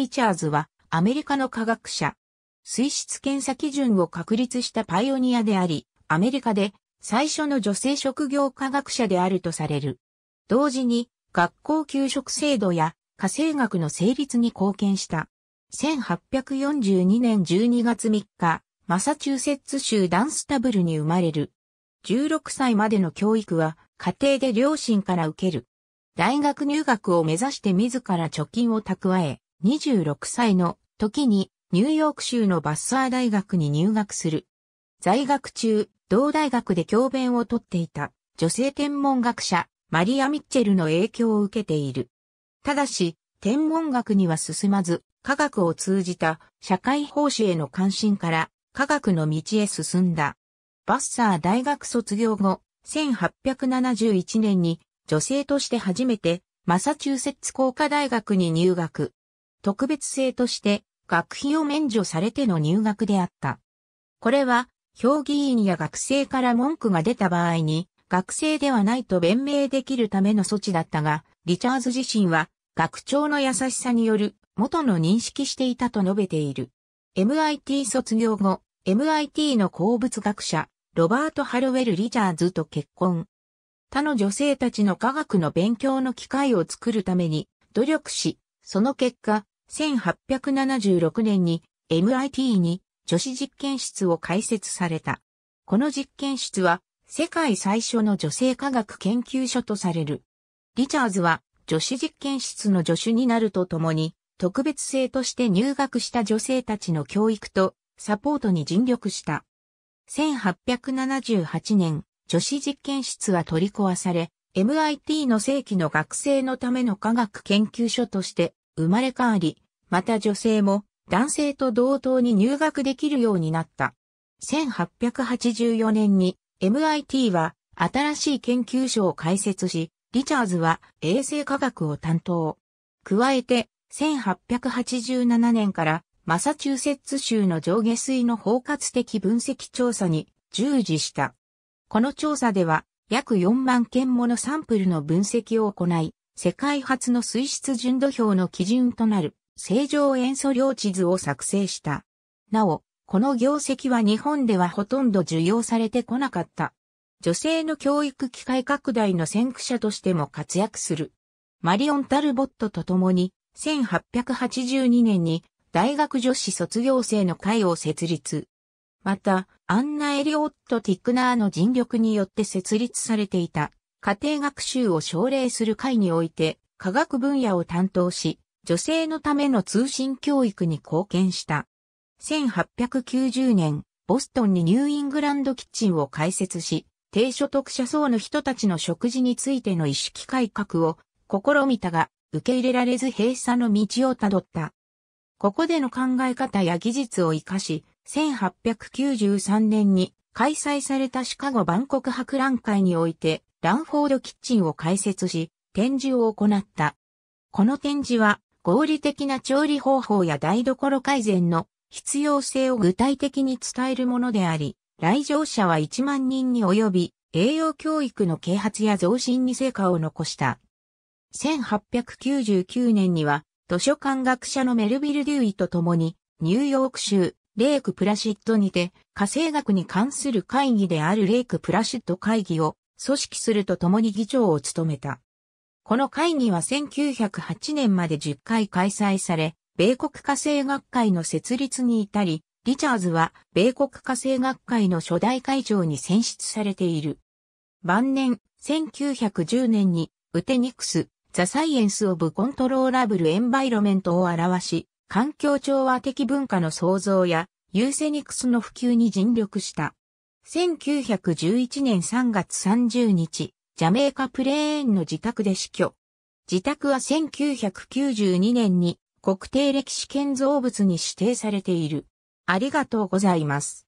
リチャーズはアメリカの科学者。水質検査基準を確立したパイオニアであり、アメリカで最初の女性職業科学者であるとされる。同時に学校給食制度や家政学の成立に貢献した。1842年12月3日、マサチューセッツ州ダンスタブルに生まれる。16歳までの教育は家庭で両親から受ける。大学入学を目指して自ら貯金を蓄え、26歳の時にニューヨーク州のバッサー大学に入学する。在学中、同大学で教鞭をとっていた女性天文学者マリア・ミッチェルの影響を受けている。ただし、天文学には進まず、科学を通じた社会奉仕への関心から科学の道へ進んだ。バッサー大学卒業後、1871年に女性として初めてマサチューセッツ工科大学に入学。特別性として学費を免除されての入学であった。これは、評議員や学生から文句が出た場合に、学生ではないと弁明できるための措置だったが、リチャーズ自身は、学長の優しさによる、元の認識していたと述べている。MIT 卒業後、MIT の鉱物学者、ロバート・ハルウェル・リチャーズと結婚。他の女性たちの科学の勉強の機会を作るために努力し、その結果、1876年に MIT に女子実験室を開設された。この実験室は世界最初の女性科学研究所とされる。リチャーズは女子実験室の助手になるとともに特別生として入学した女性たちの教育とサポートに尽力した。1878年、女子実験室は取り壊され、MIT の正規の学生のための科学研究所として生まれ変わり、また女性も男性と同等に入学できるようになった。1884年に MIT は新しい研究所を開設し、リチャーズは衛生科学を担当。加えて、1887年からマサチューセッツ州の上下水の包括的分析調査に従事した。この調査では約4万件ものサンプルの分析を行い、世界初の水質純度表の基準となる正常塩素量地図を作成した。なお、この業績は日本ではほとんど受容されてこなかった。女性の教育機会拡大の先駆者としても活躍する。マリオン・タルボットと共に、1882年に大学女子卒業生の会を設立。また、アンナ・エリオット・ティックナーの尽力によって設立されていた家庭学習を奨励する会において、科学分野を担当し、女性のための通信教育に貢献した。1890年、ボストンにニューイングランドキッチンを開設し、低所得者層の人たちの食事についての意識改革を試みたが、受け入れられず閉鎖の道をたどった。ここでの考え方や技術を活かし、1893年に開催されたシカゴ万国博覧会において、ランフォードキッチンを開設し、展示を行った。この展示は、合理的な調理方法や台所改善の必要性を具体的に伝えるものであり、来場者は1万人に及び、栄養教育の啓発や増進に成果を残した。1899年には、図書館学者のメルビル・デューイと共に、ニューヨーク州、レイク・プラシッドにて、火星学に関する会議であるレイク・プラシッド会議を組織するとともに議長を務めた。この会議は1908年まで10回開催され、米国火星学会の設立に至り、リチャーズは米国火星学会の初代会長に選出されている。晩年、1910年に、ウテニクス、ザ・サイエンス・オブ・コントローラブル・エンバイロメントを表し、環境調和的文化の創造や、ユーセニクスの普及に尽力した。1911年3月30日、ジャメイカプレーンの自宅で死去。自宅は1992年に国定歴史建造物に指定されている。ありがとうございます。